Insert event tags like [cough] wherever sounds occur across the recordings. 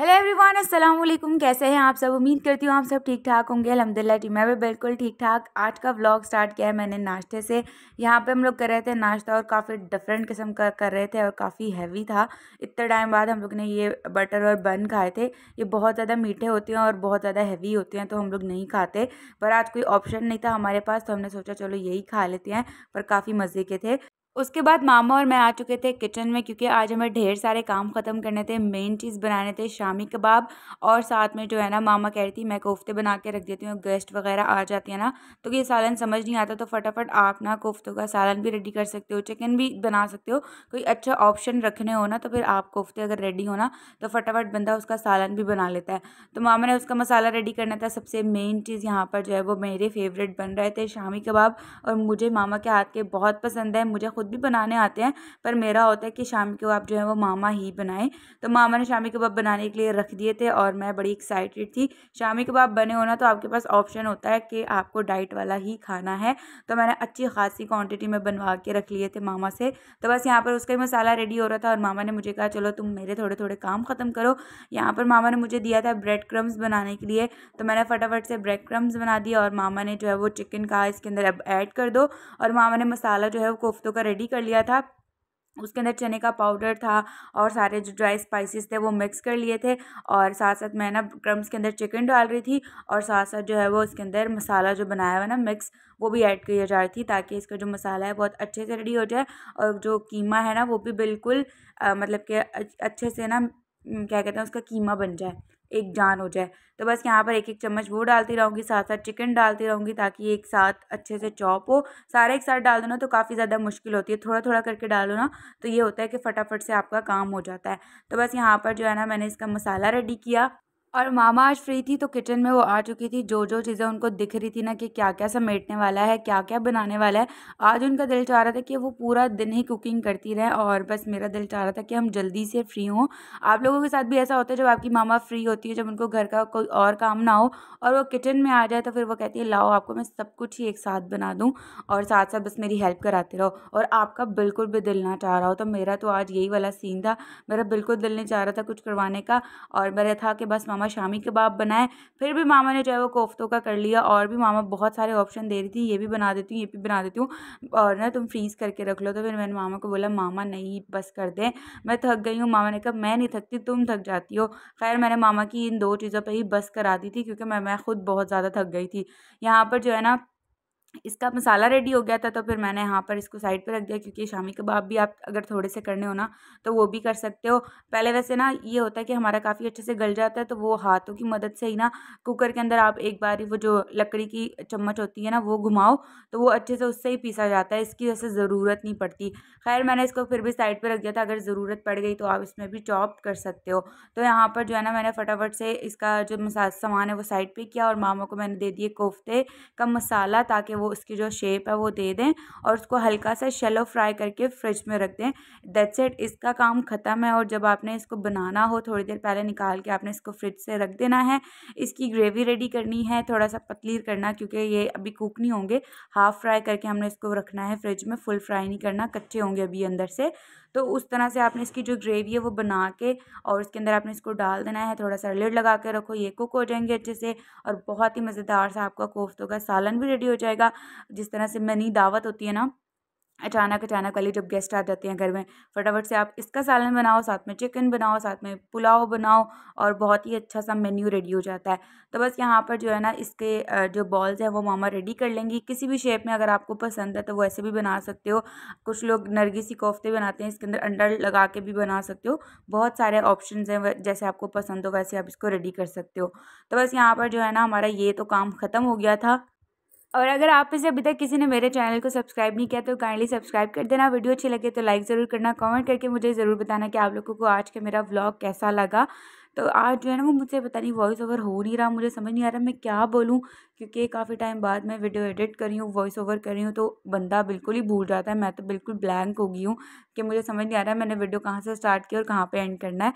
hello everyone अस्सलाम वालेकुम कैसे हैं आप सब उम्मीद करती हूँ आप सब ठीक ठाक होंगे अलहमदिल्ला टी मैं भी बिल्कुल ठीक ठाक आज का व्लॉग स्टार्ट किया है मैंने नाश्ते से यहाँ पे हम लोग कर रहे थे नाश्ता और काफ़ी डिफरेंट किस्म का कर रहे थे और काफ़ी हैवी था इतने टाइम बाद हम लोग ने ये बटर और बन खाए थे ये बहुत ज़्यादा मीठे होते हैं और बहुत ज़्यादा हैवी होते हैं तो हम लोग नहीं खाते पर आज कोई ऑप्शन नहीं था हमारे पास तो हमने सोचा चलो यही खा लेते हैं पर काफ़ी मज़े के थे उसके बाद मामा और मैं आ चुके थे किचन में क्योंकि आज हमें ढेर सारे काम ख़त्म करने थे मेन चीज़ बनाने थे शामी कबाब और साथ में जो है ना मामा कह रही थी मैं कोफ्ते बना के रख देती हूँ गेस्ट वगैरह आ जाती हैं ना तो ये सालन समझ नहीं आता तो फटाफट आप ना कोफ्तों का सालन भी रेडी कर सकते हो चिकन भी बना सकते हो कोई अच्छा ऑप्शन रखने हो ना तो फिर आप कोफ्ते अगर रेडी हो ना तो फटाफट बंदा उसका सालन भी बना लेता है तो मामा ने उसका मसाला रेडी करना था सबसे मेन चीज़ यहाँ पर जो है वो मेरे फेवरेट बन रहे थे शामी कबाब और मुझे मामा के हाथ के बहुत पसंद है मुझे खुद खुद भी बनाने आते हैं पर मेरा होता है कि शाम के कबाब जो है वो मामा ही बनाएं तो मामा ने शामी कबाब बनाने के लिए रख दिए थे और मैं बड़ी एक्साइटेड थी शामी कबाब बने होना तो आपके पास ऑप्शन होता है कि आपको डाइट वाला ही खाना है तो मैंने अच्छी खासी क्वान्टिटी में बनवा के रख लिए थे मामा से तो बस यहाँ पर उसका ही मसाला रेडी हो रहा था और मामा ने मुझे कहा चलो तुम मेरे थोड़े थोड़े काम ख़त्म करो यहाँ पर मामा ने मुझे दिया था ब्रेड क्रम्स बनाने के लिए तो मैंने फटाफट से ब्रेड क्रम्स बना दिए और मामा ने जो है वो चिकन कहा इसके अंदर अब ऐड कर दो और मामा ने मसाला जो है वो कोफ्तों का रेडी कर लिया था उसके अंदर चने का पाउडर था और सारे जो ड्राई स्पाइसेस थे वो मिक्स कर लिए थे और साथ साथ मैं ना क्रम्स के अंदर चिकन डाल रही थी और साथ साथ जो है वो उसके अंदर मसाला जो बनाया हुआ ना मिक्स वो भी ऐड किया जा रही थी ताकि इसका जो मसाला है बहुत अच्छे से रेडी हो जाए और जो कीमा है ना वो भी बिल्कुल आ, मतलब कि अच्छे से ना क्या कहते हैं उसका कीमा बन जाए एक जान हो जाए तो बस यहाँ पर एक एक चम्मच वो डालती रहूँगी साथ साथ चिकन डालती रहूँगी ताकि एक साथ अच्छे से चॉप हो सारे एक साथ डाल दो ना तो काफ़ी ज़्यादा मुश्किल होती है थोड़ा थोड़ा करके डालो ना तो ये होता है कि फटाफट से आपका काम हो जाता है तो बस यहाँ पर जो है ना मैंने इसका मसाला रेडी किया और मामा आज फ्री थी तो किचन में वो आ चुकी थी जो जो चीज़ें उनको दिख रही थी ना कि क्या क्या समेटने वाला है क्या क्या बनाने वाला है आज उनका दिल चाह रहा था कि वो पूरा दिन ही कुकिंग करती रहे और बस मेरा दिल चाह रहा था कि हम जल्दी से फ्री हों आप लोगों के साथ भी ऐसा होता है जब आपकी मामा फ्री होती है जब उनको घर का कोई और काम ना हो और वो किचन में आ जाए तो फिर वो कहती है लाओ आपको मैं सब कुछ ही एक साथ बना दूँ और साथ साथ बस मेरी हेल्प कराते रहो और आपका बिल्कुल भी दिल ना चाह रहा हो तो मेरा तो आज यही वाला सीन था मेरा बिल्कुल दिल नहीं चाह रहा था कुछ करवाने का और मेरा था कि बस मामा मामा शामी कबाब बनाए फिर भी मामा ने जो है वो कोफ्तों का कर लिया और भी मामा बहुत सारे ऑप्शन दे रही थी ये भी बना देती हूँ ये भी बना देती हूँ और ना तुम फ्रीज़ करके रख लो तो फिर मैंने मामा को बोला मामा नहीं बस कर दें मैं थक गई हूँ मामा ने कहा मैं नहीं थकती तुम थक जाती हो खैर मैंने मामा की इन दो चीज़ों पर ही बस करा दी थी क्योंकि मैं मैं खुद बहुत ज़्यादा थक गई थी यहाँ पर जो है ना इसका मसाला रेडी हो गया था तो फिर मैंने यहाँ पर इसको साइड पे रख दिया क्योंकि शामी कबाब भी आप अगर थोड़े से करने हो ना तो वो भी कर सकते हो पहले वैसे ना ये होता है कि हमारा काफ़ी अच्छे से गल जाता है तो वो हाथों की मदद से ही ना कुकर के अंदर आप एक बार ही वो जो लकड़ी की चम्मच होती है ना वो घुमाओ तो वो अच्छे से उससे ही पीसा जाता है इसकी वैसे ज़रूरत नहीं पड़ती खैर मैंने इसको फिर भी साइड पर रख दिया था अगर ज़रूरत पड़ गई तो आप इसमें भी चॉप कर सकते हो तो यहाँ पर जो है ना मैंने फटाफट से इसका जो सामान है वो साइड पर किया और मामा को मैंने दे दिए कोफ्ते का मसाला ताकि वो उसकी जो शेप है वो दे दें और उसको हल्का सा शेलो फ्राई करके फ्रिज में रख दें दैट्स इट इसका काम ख़त्म है और जब आपने इसको बनाना हो थोड़ी देर पहले निकाल के आपने इसको फ्रिज से रख देना है इसकी ग्रेवी रेडी करनी है थोड़ा सा पतली करना क्योंकि ये अभी कुक नहीं होंगे हाफ़ फ्राई करके हमने इसको रखना है फ्रिज में फुल फ्राई नहीं करना कच्चे होंगे अभी अंदर से तो उस तरह से आपने इसकी जो ग्रेवी है वो बना के और इसके अंदर आपने इसको डाल देना है थोड़ा सा लेड लगा के रखो ये कुक हो जाएंगे अच्छे से और बहुत ही मज़ेदार सा आपका कोफ्तों का सालन भी रेडी हो जाएगा जिस तरह से मनी दावत होती है ना अचानक अचानक वाली जब गेस्ट आ जाते हैं घर में फटाफट से आप इसका सालन बनाओ साथ में चिकन बनाओ साथ में पुलाव बनाओ और बहुत ही अच्छा सा मेन्यू रेडी हो जाता है तो बस यहाँ पर जो है ना इसके जो बॉल्स हैं वो मामा रेडी कर लेंगी किसी भी शेप में अगर आपको पसंद है तो वैसे भी बना सकते हो कुछ लोग नरगिसी कोफ्ते बनाते हैं इसके अंदर अंडा लगा के भी बना सकते हो बहुत सारे ऑप्शन हैं जैसे आपको पसंद हो वैसे आप इसको रेडी कर सकते हो तो बस यहाँ पर जो है ना हमारा ये तो काम ख़त्म हो गया था और अगर आप इसे अभी तक किसी ने मेरे चैनल को सब्सक्राइब नहीं किया तो काइंडली सब्सक्राइब कर देना वीडियो अच्छी लगे तो लाइक ज़रूर करना कमेंट करके मुझे ज़रूर बताना कि आप लोगों को आज का मेरा व्लॉग कैसा लगा तो आज जो है ना वो मुझसे पता नहीं वॉइस ओवर हो नहीं रहा मुझे समझ नहीं आ रहा मैं क्या बोलूँ क्योंकि काफ़ी टाइम बाद मैं वीडियो एडिट कर रही हूँ वॉइस ओवर कर रही हूँ तो बंदा बिल्कुल ही भूल जाता है मैं तो बिल्कुल ब्लैंक हो गई हूँ कि मुझे समझ नहीं आ रहा है मैंने वीडियो कहाँ से स्टार्ट की और कहाँ पर एंड करना है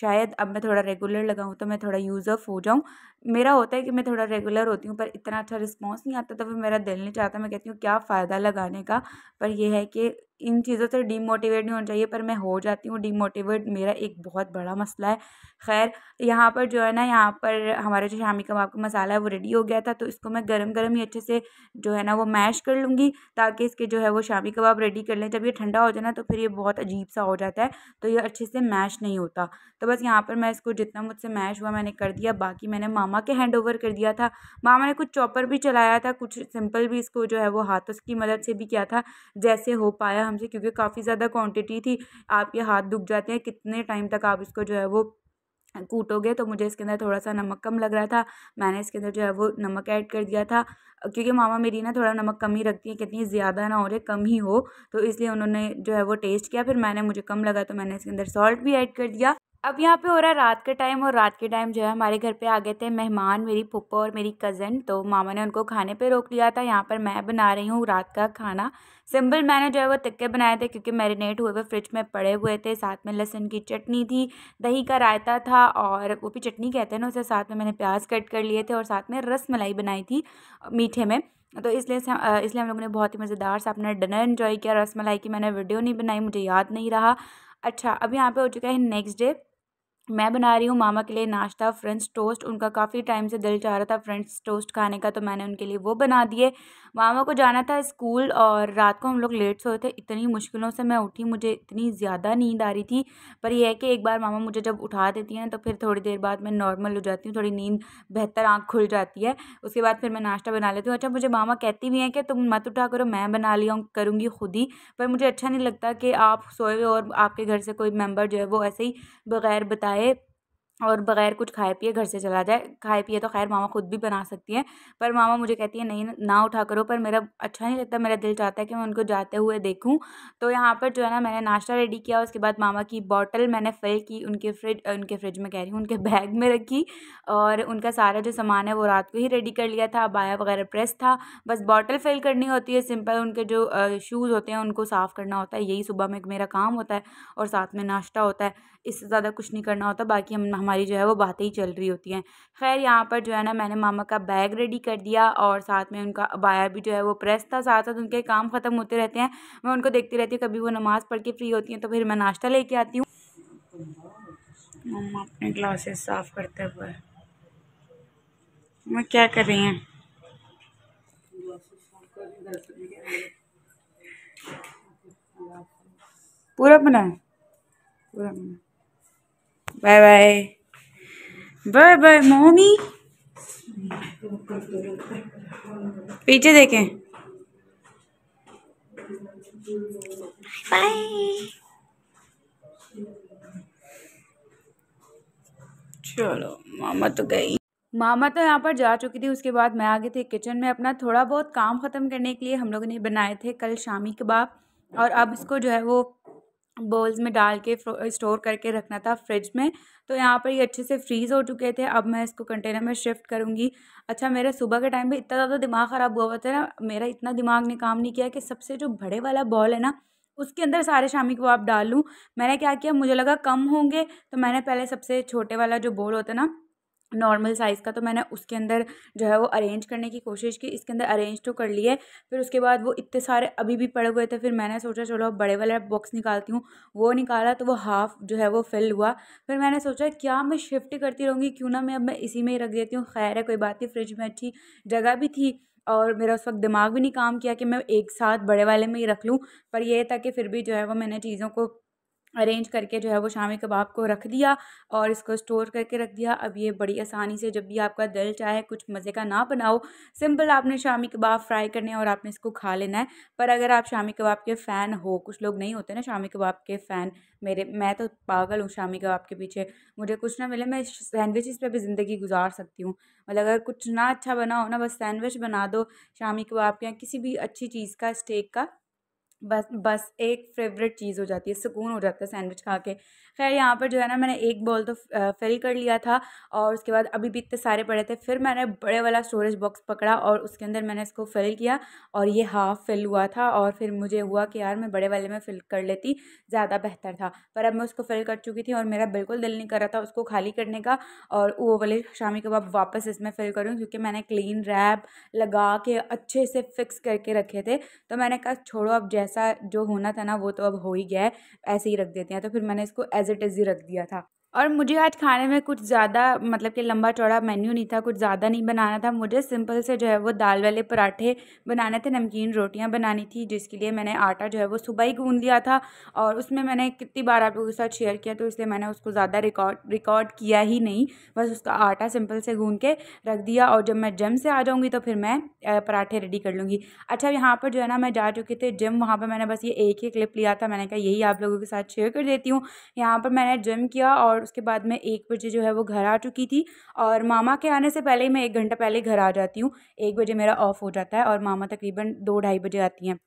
शायद अब मैं थोड़ा रेगुलर लगाऊँ तो मैं थोड़ा यूज़ ऑफ हो जाऊँ मेरा होता है कि मैं थोड़ा रेगुलर होती हूँ पर इतना अच्छा रिस्पॉन्स नहीं आता तो फिर मेरा दिल नहीं चाहता मैं कहती हूँ क्या फ़ायदा लगाने का पर यह है कि इन चीज़ों से डीमोटिवेट नहीं होना चाहिए पर मैं हो जाती हूँ डीमोटिवेट मेरा एक बहुत बड़ा मसला है खैर यहाँ पर जो है ना यहाँ पर हमारा जो शामी कबाब का मसाला है वो रेडी हो गया था तो इसको मैं गरम गरम ही अच्छे से जो है ना वो मैश कर लूँगी ताकि इसके जो है वो शामी कबाब रेडी कर लें जब ये ठंडा हो जाए ना तो फिर ये बहुत अजीब सा हो जाता है तो ये अच्छे से मैश नहीं होता तो बस यहाँ पर मैं इसको जितना मुझसे मैश हुआ मैंने कर दिया बाकी मैंने मामा मामा के हैंड ओवर कर दिया था मामा ने कुछ चॉपर भी चलाया था कुछ सिंपल भी इसको जो है वो हाथों की मदद से भी किया था जैसे हो पाया हमसे क्योंकि काफ़ी ज़्यादा क्वान्टिटी थी आपके हाथ दुख जाते हैं कितने टाइम तक आप इसको जो है वो कूटोगे तो मुझे इसके अंदर थोड़ा सा नमक कम लग रहा था मैंने इसके अंदर जो है वो नमक ऐड कर दिया था क्योंकि मामा मेरी ना थोड़ा नमक कम ही रखती है कितनी ज़्यादा ना हो रहे कम ही हो तो इसलिए उन्होंने जो है वो टेस्ट किया फिर मैंने मुझे कम लगा तो मैंने इसके अंदर सॉल्ट भी ऐड कर दिया अब यहाँ पे हो रहा है रात के टाइम और रात के टाइम जो है हमारे घर पे आ गए थे मेहमान मेरी पुप्पा और मेरी कज़न तो मामा ने उनको खाने पे रोक लिया था यहाँ पर मैं बना रही हूँ रात का खाना सिंपल मैंने जो है वो तिक्के बनाए थे क्योंकि मैरिनेट हुए हुए फ्रिज में पड़े हुए थे साथ में लहसुन की चटनी थी दही का रायता था और वो भी चटनी कहते हैं ना उसे साथ में मैंने प्याज कट कर लिए थे और साथ में रस मलाई बनाई थी मीठे में तो इसलिए इसलिए हम लोगों ने बहुत ही मज़ेदार सा अपना डिनर इन्जॉय किया रस मलाई की मैंने वीडियो नहीं बनाई मुझे याद नहीं रहा अच्छा अब यहाँ पे हो चुका है नेक्स्ट डे मैं बना रही हूँ मामा के लिए नाश्ता फ़्रेंड्स टोस्ट उनका काफ़ी टाइम से दिल चाह रहा था फ़्रेंड्स टोस्ट खाने का तो मैंने उनके लिए वो बना दिए मामा को जाना था स्कूल और रात को हम लोग लेट सोए थे इतनी मुश्किलों से मैं उठी मुझे इतनी ज़्यादा नींद आ रही थी पर यह है कि एक बार मामा मुझे जब उठा देती हैं तो फिर थोड़ी देर बाद मैं नॉर्मल हो जाती हूँ थोड़ी नींद बेहतर आँख खुल जाती है उसके बाद फिर मैं नाश्ता बना लेती हूँ अच्छा मुझे मामा कहती भी हैं कि तुम मत उठा करो मैं बना लिया करूँगी खुद ही पर मुझे अच्छा नहीं लगता कि आप सोए और आपके घर से कोई मेम्बर जो है वो ऐसे ही बगैर बताए it और बगैर कुछ खाए पिए घर से चला जाए खाए पिए तो खैर मामा खुद भी बना सकती हैं पर मामा मुझे कहती है नहीं ना उठा करो पर मेरा अच्छा नहीं लगता मेरा दिल चाहता है कि मैं उनको जाते हुए देखूं तो यहाँ पर जो है ना मैंने नाश्ता रेडी किया उसके बाद मामा की बॉटल मैंने फिल की उनके फ्रिज उनके फ्रिज में कह रही हूँ उनके [laughs] बैग में रखी और उनका सारा जो सामान है वो रात को ही रेडी कर लिया था बाया वगैरह प्रेस था बस बॉटल फिल करनी होती है सिंपल उनके जो शूज़ होते हैं उनको साफ़ करना होता है यही सुबह में मेरा काम होता है और साथ में नाश्ता होता है इससे ज़्यादा कुछ नहीं करना होता बाकी हम हमारी जो है वो बातें ही चल रही होती हैं खैर यहाँ पर जो है ना मैंने मामा का बैग रेडी कर दिया और साथ में उनका अबाया भी जो है वो प्रेस था साथ साथ उनके काम ख़त्म होते रहते हैं मैं उनको देखती रहती हूँ कभी वो नमाज़ पढ़ के फ्री होती हैं तो फिर मैं नाश्ता लेके आती हूँ मम्मा अपने ग्लासेस साफ़ करते हुए मैं क्या कर रही हैं पूरा बनाए पूरा बनाए बाय बाय बाय बाय मोमी पीछे देखें बाय चलो मामा तो गई मामा तो यहाँ पर जा चुकी थी उसके बाद मैं आ गई थी किचन में अपना थोड़ा बहुत काम ख़त्म करने के लिए हम लोगों ने बनाए थे कल शामी कबाब और अब इसको जो है वो बॉल्स में डाल के स्टोर करके रखना था फ्रिज में तो यहाँ पर ये अच्छे से फ्रीज़ हो चुके थे अब मैं इसको कंटेनर में शिफ्ट करूँगी अच्छा मेरा सुबह के टाइम पे इतना ज़्यादा दिमाग ख़राब हुआ हुआ था ना मेरा इतना दिमाग ने काम नहीं किया कि सबसे जो बड़े वाला बॉल है ना उसके अंदर सारे शामी को आप डालूँ मैंने क्या किया मुझे लगा कम होंगे तो मैंने पहले सबसे छोटे वाला जो बॉल होता ना नॉर्मल साइज़ का तो मैंने उसके अंदर जो है वो अरेंज करने की कोशिश की इसके अंदर अरेंज तो कर लिए फिर उसके बाद वो इतने सारे अभी भी पड़े हुए थे फिर मैंने सोचा चलो अब बड़े वाला बॉक्स निकालती हूँ वो निकाला तो वो हाफ़ जो है वो फिल हुआ फिर मैंने सोचा क्या मैं शिफ्ट करती रहूँगी क्यों ना मैं अब मैं इसी में ही रख देती हूँ खैर है कोई बात नहीं फ्रिज में अच्छी जगह भी थी और मेरा उस वक्त दिमाग भी नहीं काम किया कि मैं एक साथ बड़े वाले में ही रख लूँ पर यह था कि फिर भी जो है वो मैंने चीज़ों को अरेंज करके जो है वो शामी कबाब को रख दिया और इसको स्टोर करके रख दिया अब ये बड़ी आसानी से जब भी आपका दिल चाहे कुछ मज़े का ना बनाओ सिंपल आपने शामी कबाब फ्राई करने और आपने इसको खा लेना है पर अगर आप शामी कबाब के फ़ैन हो कुछ लोग नहीं होते ना शामी कबाब के फ़ैन मेरे मैं तो पागल हूँ शामी कबाब के पीछे मुझे कुछ ना मिले मैं सैंडविचेस पर भी ज़िंदगी गुजार सकती हूँ मतलब अगर कुछ ना अच्छा बनाओ ना बस सैंडविच बना दो शामी कबाब के या किसी भी अच्छी चीज़ का स्टेक का बस बस एक फेवरेट चीज़ हो जाती है सुकून हो जाता है सैंडविच खा के खैर यहाँ पर जो है ना मैंने एक बॉल तो फिल कर लिया था और उसके बाद अभी भी इतने सारे पड़े थे फिर मैंने बड़े वाला स्टोरेज बॉक्स पकड़ा और उसके अंदर मैंने इसको फिल किया और ये हाफ़ फिल हुआ था और फिर मुझे हुआ कि यार मैं बड़े वाले में फिल कर लेती ज़्यादा बेहतर था पर अब मैं उसको फिल कर चुकी थी और मेरा बिल्कुल दिल नहीं कर रहा था उसको खाली करने का और वो वाले शामी कबाब वापस इसमें फिल करूँ क्योंकि मैंने क्लीन रैप लगा के अच्छे से फिक्स करके रखे थे तो मैंने कहा छोड़ो अब जैसे जैसा जो होना था ना वो तो अब हो ही गया है ऐसे ही रख देते हैं तो फिर मैंने इसको एज़ इट इज़ ही रख दिया था और मुझे आज खाने में कुछ ज़्यादा मतलब कि लंबा चौड़ा मेन्यू नहीं था कुछ ज़्यादा नहीं बनाना था मुझे सिंपल से जो है वो दाल वाले पराठे बनाने थे नमकीन रोटियां बनानी थी जिसके लिए मैंने आटा जो है वो सुबह ही गूँध लिया था और उसमें मैंने कितनी बार आप लोगों के साथ शेयर किया तो इसलिए मैंने उसको ज़्यादा रिकॉर्ड रिकॉर्ड किया ही नहीं बस उसका आटा सिंपल से गूँध के रख दिया और जब मैं जिम से आ जाऊँगी तो फिर मैं पराठे रेडी कर लूँगी अच्छा यहाँ पर जो है ना मैं जा चुके थे जिम वहाँ पर मैंने बस ये एक ही क्लिप लिया था मैंने कहा यही आप लोगों के साथ शेयर कर देती हूँ यहाँ पर मैंने जिम किया और और उसके बाद मैं एक बजे जो है वो घर आ चुकी थी और मामा के आने से पहले ही मैं एक घंटा पहले घर आ जाती हूँ एक बजे मेरा ऑफ़ हो जाता है और मामा तकरीबन दो ढाई बजे आती हैं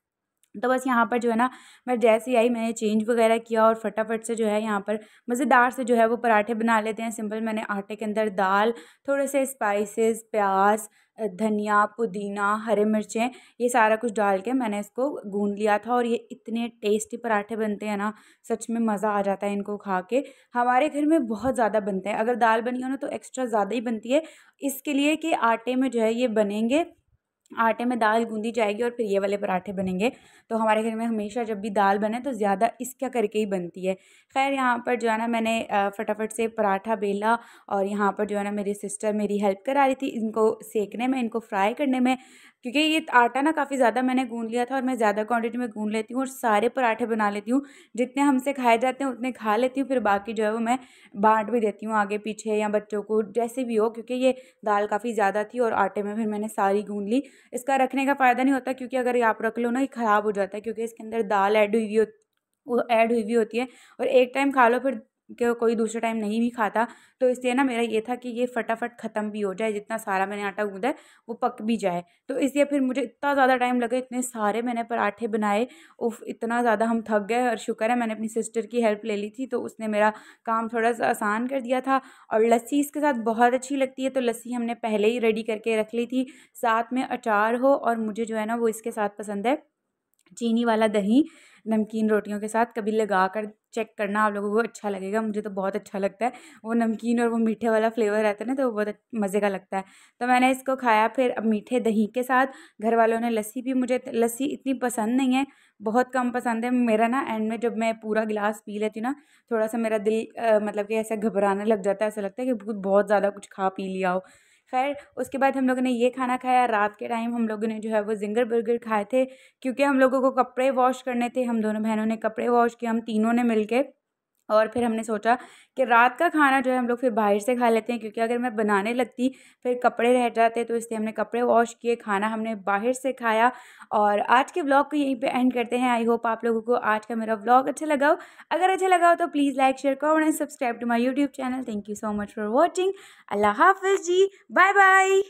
तो बस यहाँ पर जो है ना मैं जैसे ही आई मैंने चेंज वगैरह किया और फटाफट से जो है यहाँ पर मज़ेदार से जो है वो पराठे बना लेते हैं सिंपल मैंने आटे के अंदर दाल थोड़े से स्पाइसेस प्याज धनिया पुदीना हरे मिर्चें ये सारा कुछ डाल के मैंने इसको गूँध लिया था और ये इतने टेस्टी पराठे बनते हैं ना सच में मज़ा आ जाता है इनको खा के हमारे घर में बहुत ज़्यादा बनते हैं अगर दाल बनी हो ना तो एक्स्ट्रा ज़्यादा ही बनती है इसके लिए कि आटे में जो है ये बनेंगे आटे में दाल गूंदी जाएगी और फिर ये वाले पराठे बनेंगे तो हमारे घर में हमेशा जब भी दाल बने तो ज़्यादा इसका करके ही बनती है खैर यहाँ पर जो है ना मैंने फटाफट से पराठा बेला और यहाँ पर जो है ना मेरी सिस्टर मेरी हेल्प करा रही थी इनको सेकने में इनको फ्राई करने में क्योंकि ये आटा ना काफ़ी ज़्यादा मैंने गूँध लिया था और मैं ज़्यादा क्वांटिटी में गूँध लेती हूँ और सारे पराठे बना लेती हूँ जितने हमसे खाए जाते हैं उतने खा लेती हूँ फिर बाकी जो है वो मैं बाँट भी देती हूँ आगे पीछे या बच्चों को जैसे भी हो क्योंकि ये दाल काफ़ी ज़्यादा थी और आटे में फिर मैंने सारी गूँध ली इसका रखने का फ़ायदा नहीं होता क्योंकि अगर आप रख लो ना ये ख़राब हो जाता है क्योंकि इसके अंदर दाल ऐड हुई हुई ऐड हुई हुई होती है और एक टाइम खा लो फिर के कोई दूसरे टाइम नहीं भी खाता तो इसलिए ना मेरा ये था कि ये फटाफट ख़त्म भी हो जाए जितना सारा मैंने आटा गूँधा है वो पक भी जाए तो इसलिए फिर मुझे इतना ज़्यादा टाइम लगा इतने सारे मैंने पराठे बनाए उफ इतना ज़्यादा हम थक गए और शुक्र है मैंने अपनी सिस्टर की हेल्प ले ली थी तो उसने मेरा काम थोड़ा सा आसान कर दिया था और लस्सी इसके साथ बहुत अच्छी लगती है तो लस्सी हमने पहले ही रेडी करके रख ली थी साथ में अचार हो और मुझे जो है ना वो इसके साथ पसंद है चीनी वाला दही नमकीन रोटियों के साथ कभी लगा कर चेक करना आप लोगों को अच्छा लगेगा मुझे तो बहुत अच्छा लगता है वो नमकीन और वो मीठे वाला फ्लेवर रहता है ना तो वो बहुत मज़े का लगता है तो मैंने इसको खाया फिर अब मीठे दही के साथ घर वालों ने लस्सी भी मुझे लस्सी इतनी पसंद नहीं है बहुत कम पसंद है मेरा ना एंड में जब मैं पूरा गिलास पी लेती हूँ ना थोड़ा सा मेरा दिल आ, मतलब कि ऐसा घबराने लग जाता है ऐसा लगता है कि बहुत ज़्यादा कुछ खा पी लिया हो खैर उसके बाद हम लोगों ने ये खाना खाया रात के टाइम हम लोगों ने जो है वो जिंगर बर्गर खाए थे क्योंकि हम लोगों को कपड़े वॉश करने थे हम दोनों बहनों ने कपड़े वॉश किए हम तीनों ने मिल के और फिर हमने सोचा कि रात का खाना जो है हम लोग फिर बाहर से खा लेते हैं क्योंकि अगर मैं बनाने लगती फिर कपड़े रह जाते तो इसलिए हमने कपड़े वॉश किए खाना हमने बाहर से खाया और आज के व्लॉग को यहीं पे एंड करते हैं आई होप आप लोगों को आज का मेरा व्लॉग अच्छा लगा हो अगर अच्छा लगा हो तो प्लीज़ लाइक शेयर करो and subscribe to my YouTube channel thank you so much for watching अल्लाह हाफिज़ जी बाय बाय